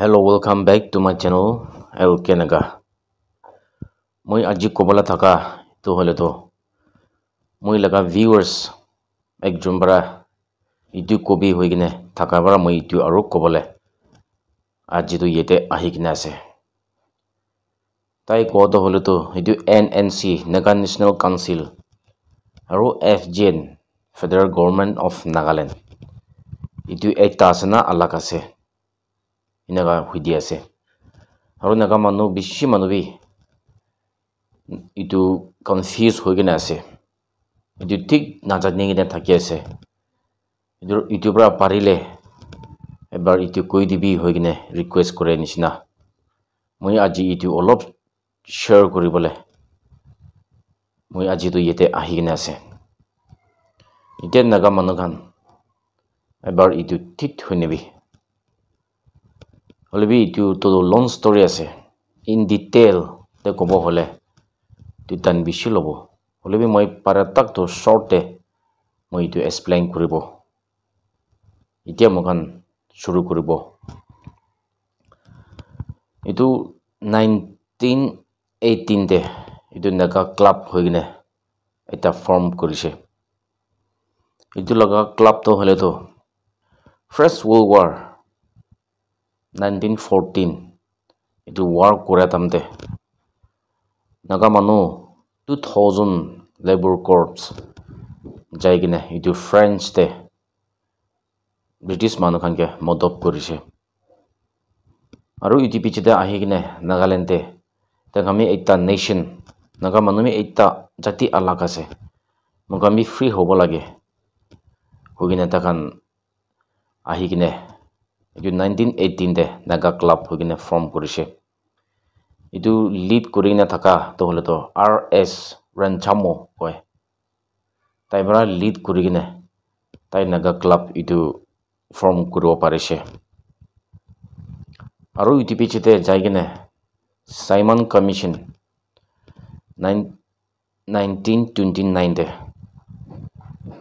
hello' welcome back to my channel এল কেনেকা মই আজি ক'বলৈ থকা এইটো হ'লেতো মই লগা ভিউৱাৰ্ছ একজন পৰা ইটো কবি হৈ কিনে থকাৰ পৰা মই ইটো আৰু ক'বলৈ আজিতো ইয়াতে আহি কিনে আছে তাই কোৱাটো হ'লেতো এইটো N N C Naga national council আৰু F G N federal government of Nagaland এইটো এটা আছে না আলাক আছে এনেকুৱা সুধি আছে আৰু এনেকুৱা মানুহ বেছি মানুহ বি এইটো কনফিউজ হৈ কিনে আছে এইটো ঠিক নাজানি কিনে থাকি আছে এইটো ইটোৰ পৰা পাৰিলে এবাৰ ইটো কৈ দিবি হৈ কিনে ৰিকুৱেষ্ট কৰে নিচিনা মই আজি ইটো অলপ শ্বেয়াৰ কৰিবলৈ মই আজিতো ইয়াতে আহি কিনে আছে এতিয়া নাগা মানুহখন এবাৰ ইটো ঠিক হৈ নিবি হ'লে বি এইটো তো লং ষ্টৰি আছে ইন ডিটেইল তে ক'ব হ'লে দুটান বেছি ল'ব হ'লে বি মই পাৰাতাকটো শ্বৰ্টে মই এইটো এক্সপ্লেইন কৰিব এতিয়া মোৰখন শুৰু কৰিব এইটো নাইনটিন এইটিনতে এইটো নেগা ক্লাব হৈ কিনে এটা ফৰ্ম কৰিছে এইটো লগা ক্লাবটো হ'লেতো ফ্ৰেছ ৱৰ্ল্ড ৱাৰ এইটো ৱাৰ কৰে তামতে নাগা মানুহ টু থাউজেণ্ড লেবৰ কৰ্পছ যাই কিনে এইটো ফ্ৰেঞ্চতে ব্ৰিটিছ মানুহখনকে মদব কৰিছে আৰু ইটি পিছতে আহি কিনে নাগালেণ্ডে তেওঁক আমি এটা নেশ্যন নাগা মানুহ এটা জাতি আলাগ আছে মোক আমি ফ্ৰী হ'ব লাগে হৈ কিনে তাখন আহি কিনে এইটো নাইনটিন এইটিনতে নাগা ক্লাব হৈ কিনে ফৰ্ম কৰিছে এইটো লিড কৰি কিনে থকা হ'লেতো আৰ এছ ৰেঞ্চামো কয় তাইৰ পৰা লিড কৰি কিনে তাই নাগা ক্লাব এইটো ফৰ্ম কৰিব পাৰিছে আৰু ইটো পিছতে যাই কিনে Simon commission nine nineteen twenty নাইনতে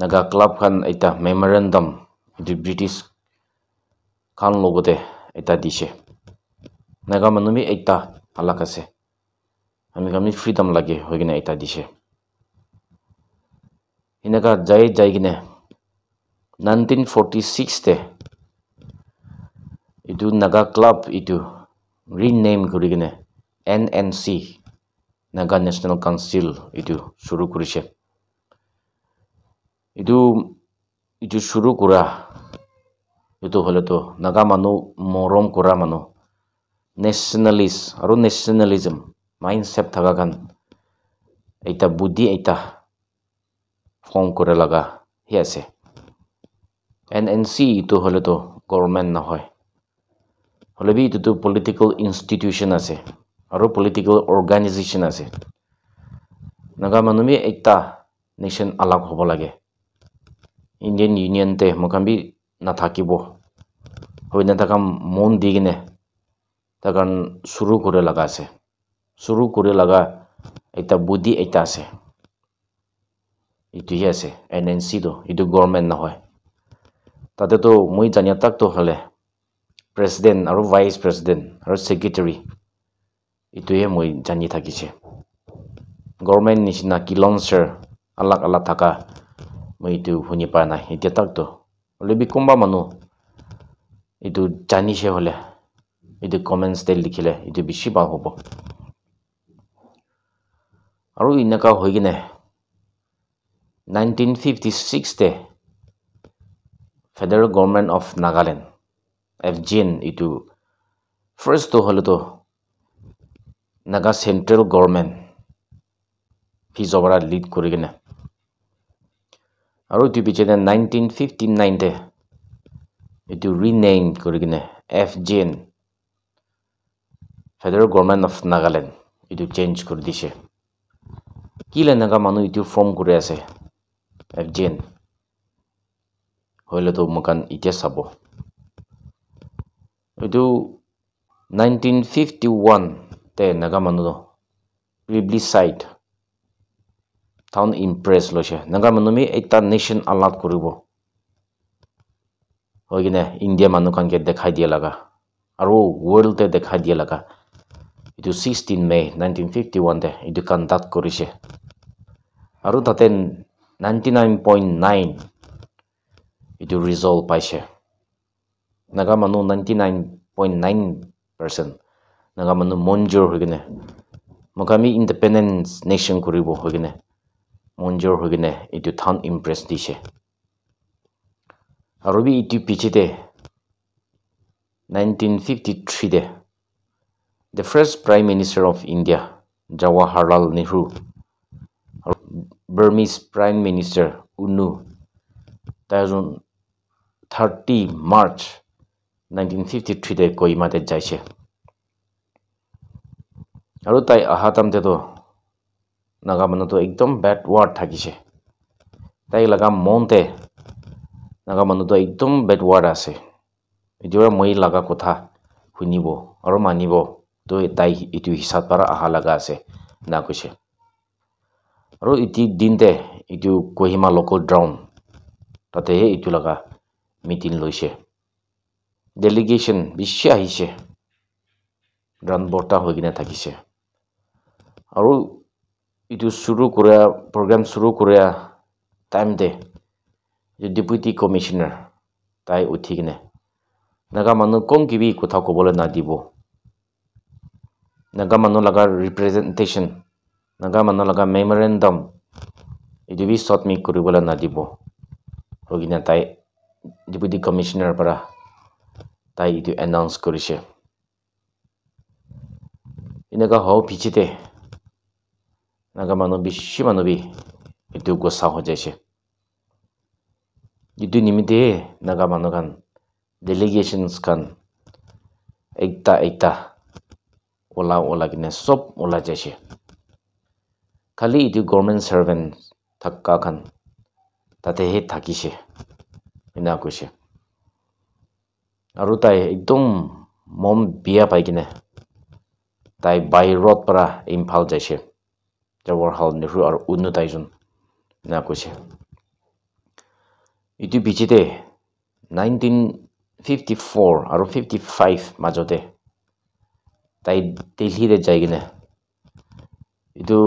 নাগা ক্লাব খান এটা মেমৰেণ্ডাম এইটো British khan lobo te ekta dishe naga manu bi ekta alak ase ami khan bi freedom lage hoikena ekta dishe enaka jai jai kene 1946 te itu naga club itu rename kuri kene NNC naga national council itu shuru kurise itu itu shuru kura এইটো হ'লেতো নাগা মানুহ মৰম কৰা মানুহ nationalist আৰু নেশ্যনেলিজম mind ছেপ থকা গান এটা বুদ্ধি এটা ফৰ্ম কৰে লগা সি আছে এন এন চি ইটো হ'লেতো গভৰ্ণমেণ্ট নহয় হ'লে বি ইটোতো পলিটিকেল ইনষ্টিটিউশ্যন আছে আৰু পলিটিকেল অৰ্গেনাইজেশ্যন আছে নাগা মানুহ বি এটা নেশ্যন আলগ হ'ব লাগে ইণ্ডিয়ান ইউনিয়নতে মোকাম বি নাথাকিব হয়নে তাকান মন দি কিনে তাকান চুরু করে লাগা আছে চুরু করে লাগা একটা বুদ্ধি একটা আছে এইটি আছে এন এন সি তো এই গভর্নমেন্ট নহয় তাতে তো মই জানি তাক তো হলে প্রেসিডেন্ট আর ভাইস প্রেসিডেন্ট আর সেক্রেটারি এইটাই মই জানি থাকিছে গভর্নমেন্ট নিচিনা কি লঞ্চার আলাগ আলাগ থাকা মই এই শুনি পাই নাই এটা তাক তো অলরেডি কোম্বা মানুষ এইটো জানিছে হ'লে এইটো কমেণ্ট ষ্টাইল লিখিলে এইটো বেছি ভাল হ'ব আৰু এনেকুৱা হৈ কিনে নাইনটিন ফিফটি ছিক্সতে federal government of Nagaland F G N এইটো ফাৰ্ষ্টটো হ'লেতো নাগা চেণ্ট্ৰেল গভৰ্ণমেণ্ট ফিজৰ পৰা লিড কৰি কিনে আৰু ইটো পিছতে নাইনটিন ফিফটি নাইনতে এইটো ৰিনেইম কৰি কিনে F G N federal government of Nagaland এইটো চেঞ্জ কৰি দিছে কি এনেকুৱা মানুহ এইটো ফৰ্ম কৰি আছে এফ জি এন হ'লেতো মোক এতিয়া চাব এইটো নাইনটিন ফিফটি ওৱান তে এনেকুৱা মানুহ চাইট টাউন ইম্প্ৰেছ লৈছে এনেকুৱা মানুহ আমি এটা নেশ্যন আলাট কৰিব হয়কিনে ইণ্ডিয়া মানুহ কাংকে দেখাই দিয়ে লগা আৰু ৱৰ্ল্ডে দেখাই দিয়ে লগা এইটো ছিক্সটিন মে' নাইনটিন ফিফটি ওৱানতে এইটো কণ্ডাক্ট কৰিছে আৰু তাতে নাইণ্টি নাইন পইণ্ট নাইন এইটো ৰিজল্ট পাইছে নাগা মানুহ ninety nine point nine percent Naga মানুহ মঞ্জুৰ হৈ কিনে মোকামি ইণ্ডিপেণ্ডেঞ্চ নেশ্যন কৰিব হৈ কিনে মঞ্জুৰ হৈ কিনে এইটো থান ইম্প্ৰেছ দিছে Rubi iti pichi de 1953 de The first Prime Minister of India Jawaharlal Nehru Burmese Prime Minister Unnu 30 March 1953 de koi mate jaise aru tai ahatam te to nagamano to ekdom bad word thakise tai laga monte Naga মানুহ তো একদম bed ward আছে এইটো মই লগা কথা শুনিব আৰু মানিব তো তাই এইটো হিচাপ পৰা অহা লগা আছে না কৈছে আৰু ইটি দিনতে এইটো কহিমা লোকেল ড্ৰাউন তাতেহে এইটো লগা মিটিং লৈছে ডেলিগেশ্যন বেছি আহিছে ড্ৰাউন বৰ্তা হৈ কিনে থাকিছে আৰু এইটো চুৰু কৰা প্ৰগ্ৰেম চুৰু কৰা টাইমতে deputy commissioner tai uthi gne naga manu kong kibi kotha ko bolen na dibo naga manu laga representation naga manu laga memorandum idi bi sot mi kuri bolen na dibo hogina tai deputy commissioner para tai itu announce kuri she inaga ho pichite naga manu bi shi manu bi itu go sa ho jese etu nimite naga manu khan delegations khan ekta ekta ola ola kine sob ola jaise khali etu government servant thakka khan tate he thakise ina kuise aru tai ekdom mom bia pai kine tai by road para impal jaise jawar hall nehru aru unnu tai jun ina kuise itu biji deh 1954 atau 55 majote tai delhi de jai gine itu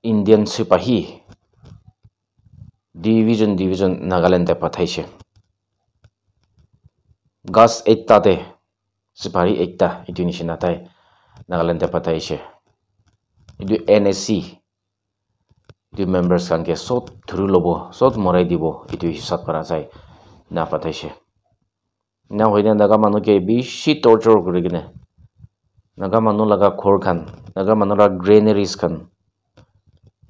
indian sipahi division division nagaland de pathai she gas ekta de sipahi ekta itu nishina tai nagaland de pathai she itu nsc ইটো members কাংকে চব ধৰি ল'ব চব মৰাই দিব এইটো হিচাপ কৰা যায় না পাতাইছে না হয়নে নাগা মানুহকে বেছি টৰ্চাৰ কৰি কিনে নাগা মানুহ লগা ঘৰ খান নাগা মানুহ লগা গ্ৰেনেৰিজ খান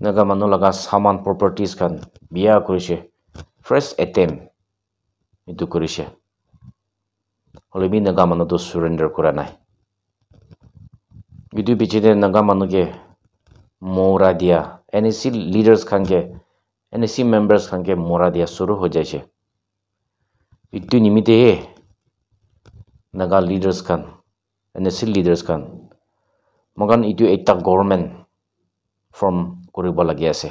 নাগা মানুহ লগা চামান প্ৰপাৰ্টিজ খান বিয়া কৰিছে ফ্ৰেছ এটেম এইটো কৰিছে হ'লে বি নাগা মানুহটো চুৰেণ্ডাৰ কৰা নাই এইটো পিছতে নাগা মানুহকে মৌৰা দিয়া এন এ চি লিডাৰ্ছ খানকে এন এ চি মেম্বাৰ্ছ খানকে মৌৰা দিয়া চুৰু হৈ যাইছে ইটো নিমিত্তেহে নাগা লিডাৰ্ছ খান এন এ চি লিডাৰ্ছ খান মগান ইটো এটা গভৰ্ণমেণ্ট ফৰ্ম কৰিব লাগি আছে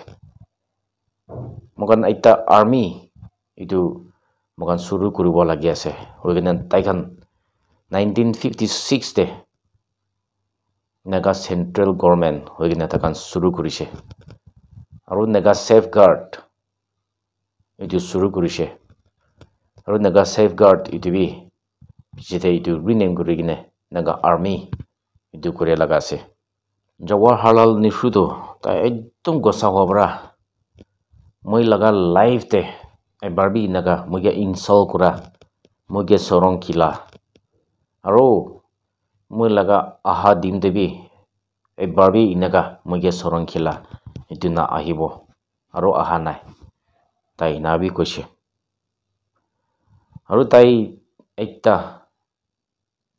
মগান এটা আৰ্মি ইটো মগান চুৰু কৰিব লাগি আছে হৈ তাইখন নাইনটিন ফিফটি ছিক্সতে নেগা চেণ্ট্ৰেল গভৰ্ণমেণ্ট হৈ কিনে এটা চুৰু কৰিছে আৰু নেগা ছেফগাৰ্ড এইটো চুৰু কৰিছে আৰু নেগা ছেফগাৰ্ড ইউটি বি যেতিয়া এইটো ৰিনেম কৰি কিনে নেগা আৰ্মি এইটো কৰি লগা আছে জৱাহৰলাল নেহৰুটো তাই একদম গছা হোৱা পৰা মই লগা লাইফতে এবাৰ বি নেগা মই ইনষ্টল কৰা মই গে চৰং কিলা আৰু মই লগা আহা দিম দেবি এবাৰ বি ইনেকা মইগে চৰং খেলা এইটো না আহিব আৰু অহা নাই তাই না বি কৈছে আৰু তাই একটা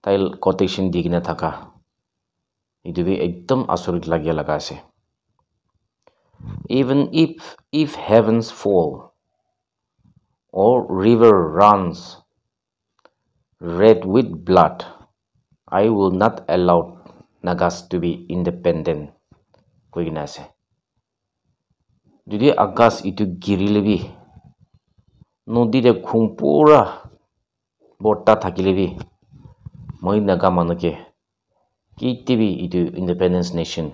তাই কটেশ্যন দি কিনে থাকা এইটো বি একদম আচৰিত লাগি লগা আছে even if if heavens fall or' river runs red with blood I will not allowed Nagas to be independent কৈ কিনে আছে যদি আগাজ ইটো গিৰি ল'বি নদীৰে ঘুম পূৰা বৰ্তা থাকিলেবি মই নাগা মানুহকে কেতিয়াবি ইটো ইণ্ডিপেণ্ডেঞ্চ নেশ্যন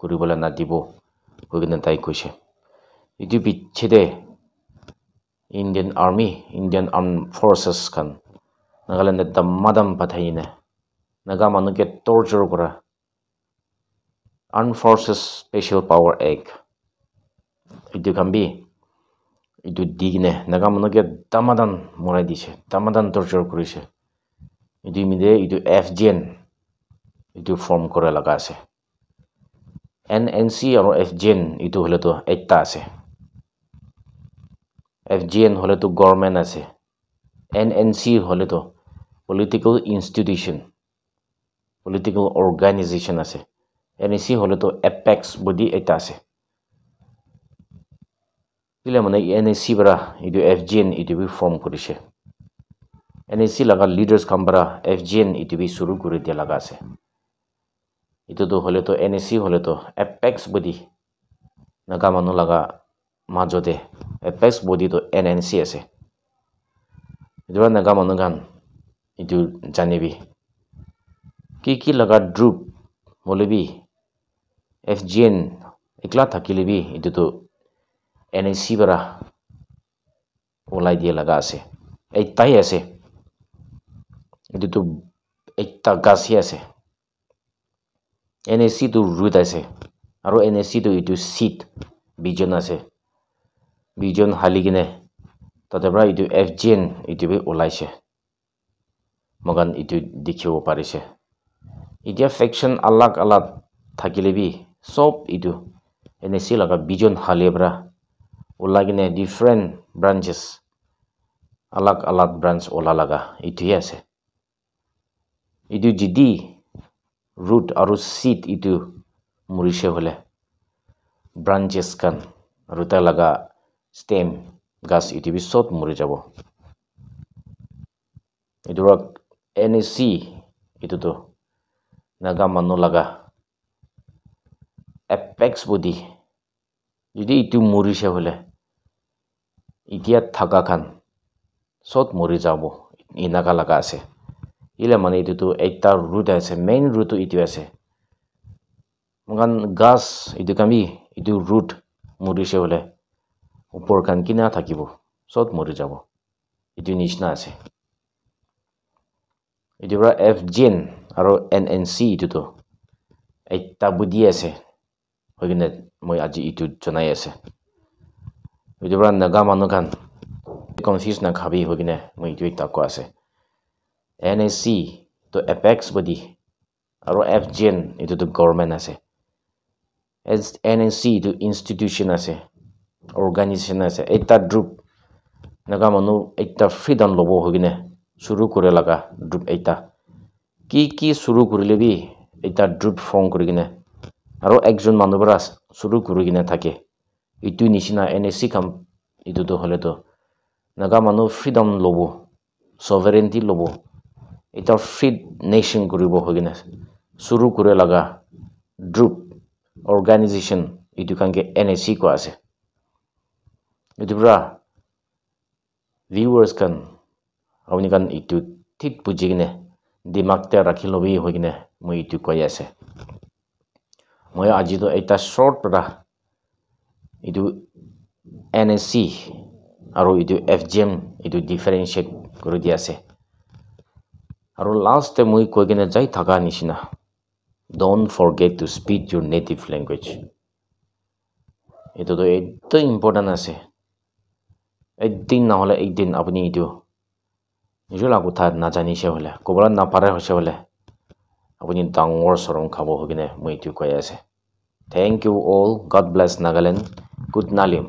কৰিবলৈ নাদিব কৈ কিনে তাই কৈছে ইটো পিছেদে Indian army Indian arm forces খান নাগালেণ্ডে দাম মাদাম পাঠাই কিনে naga manu ke torture kora armed forces special power act itu kan bi itu digne naga manu ke damadan mulai dice damadan torture kurise itu mide itu fgn itu form kore laga ase nnc aro fgn itu hole to ekta ase fgn hole to government ase nnc hole to political institution political organisation আছে N A C হ'লেতো apex body এটা আছে কেলে মানে N A C পৰা এইটো F G N ইউটিউবি form কৰিছে এন এ চি লগা লিডাৰ্ছ কাম পৰা এফ জি এন ইউটিউবি চুৰু কৰি দিয়া লগা আছে এইটোতো হ'লেতো এন এ চি হ'লেতো এপেক্স বডি নগা মানুহ লগা মাজতে এপেক্স বডিটো এন এন চি আছে এইটো নগা এইটো জানিবি কি কি লগা দ্ৰুপ মলিবি এফ জি এন একলা থাকিলিবি এইটোতো এন এছ চিৰ পৰা ওলাই দিয়া লগা আছে এটাই আছে এইটোতো একটা গাছহে আছে এন এছ চিটো ৰুট আছে আৰু এন এছ চিটো এইটো চিট বিজন আছে বিজন হালি কিনে তাতে পৰা এইটো এফ জি এন এইটোৱে ওলাইছে মগান এইটো দেখিব পাৰিছে এতিয়া ফেকশ্যন আলাগ আলাগ থাকিলে বি চব এইটো এনে চি লগা বিজন হালে পৰা ওলাই কিনে ডিফাৰেণ্ট ব্ৰাঞ্চেছ আলাগ আলাগ ব্ৰাঞ্চ ওলা লগা এইটোহে আছে এইটো যদি ৰুট আৰু চিট এইটো মৰিছে হ'লে ব্ৰাঞ্চেছ কান আৰু তাৰ লগা ষ্টেম গাছ এইটো বি চব মৰি যাব এইটো ধৰক এনে চি এইটোতো এনেকুৱা মানুহ লগা এপেক্স বডি যদি ইটো মৰিছে বোলে এতিয়া থকাখান চব মৰি যাব এনেকুৱা লগা আছে এইলে মানে এইটোতো এটা ৰুট আছে মেইন ৰুটটো এইটো আছে কাৰণ গাছ এইটো কামি এইটো ৰুট মৰিছে বোলে ওপৰ কাণ কিনা থাকিব চব মৰি যাব এইটো নিচিনা আছে এইটোৰ পৰা এফ জেন আৰু এন এন চি ইটোতো এটা বুদ্ধি আছে হৈকেনে মই আজি ইটো জনাই আছে এইটোৰ পৰা নগা মানুহ খান কনফিউজ নাখাবি হৈ কিনে মই এইটো এটা কোৱা আছে এন এ চি তো এপেক্স বডি আৰু এফ জি এন এইটোতো গভৰ্মেণ্ট আছে এছ এন এ চি এইটো ইনষ্টিটিউশ্যন আছে অৰ্গেনাইজেশ্যন আছে এটা গ্ৰুপ নগা মানুহ এটা ফ্ৰীডম ল'ব হৈ কিনে চুৰু কৰে লগা গ্ৰুপ এটা কি কি চুৰু কৰিলেবি এতিয়া ড্ৰুপ ফং কৰি কিনে আৰু একজন মানুহ পৰা চুৰু কৰি কিনে থাকে ইটো নিচিনা এন এছ চি কাম ইটোতো হ'লেতো নাগা মানুহ ফ্ৰীডম ল'ব ছভেৰেণ্টি ল'ব এতিয়া ফ্ৰীড নেশ্যন কৰিব হৈ কিনে চুৰু কৰে লগা ড্ৰুপ অৰ্গেনাইজেশ্যন এইটো কাৰণে এন এছ চি কোৱা আছে এইটো পৰা ভিউৱাৰ্ছ কাৰণ আপুনি কাৰণ এইটো ঠিক বুজি কিনে দিমাগতে ৰাখি ল'বি হৈ কিনে মই এইটো কৈ আছে মই আজিতো এটা শ্বৰ্ট পৰা এইটো এন এছ চি আৰু এইটো এফ জি এম এইটো ডিফাৰেঞ্চিয়েট কৰি দি আছে আৰু লাষ্টে মই কৈ কিনে যাই থকা নিচিনা don't forget to speak your native language এইটোতো একদম ইম্পৰ্টেণ্ট আছে একদিন নহ'লে একদিন আপুনি এইটো নিজলা কথা নাজানিছে হলে কবলত নাপাৰে হৈছে বোলে আপুনি ডাঙৰ চৰম খাব হ'বিনে মই এইটো কৈ আছে thank you all God bless Nagaland good নালিম